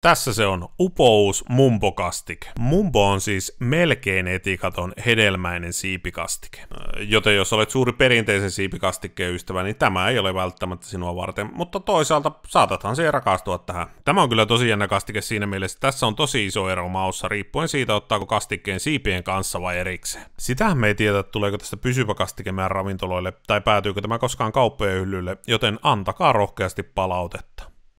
Tässä se on upous mumbokastik. Mumbo on siis melkein etikaton hedelmäinen siipikastike. Joten jos olet suuri perinteisen siipikastikkeen ystävä, niin tämä ei ole välttämättä sinua varten, mutta toisaalta saatathan se rakastua tähän. Tämä on kyllä tosi jännä kastike siinä mielessä, että tässä on tosi iso ero maussa riippuen siitä, ottaako kastikkeen siipien kanssa vai erikseen. Sitähän me ei tiedä, tuleeko tästä pysyvä kastike meidän ravintoloille tai päätyykö tämä koskaan kauppojen hyllylle, joten antakaa rohkeasti palautetta.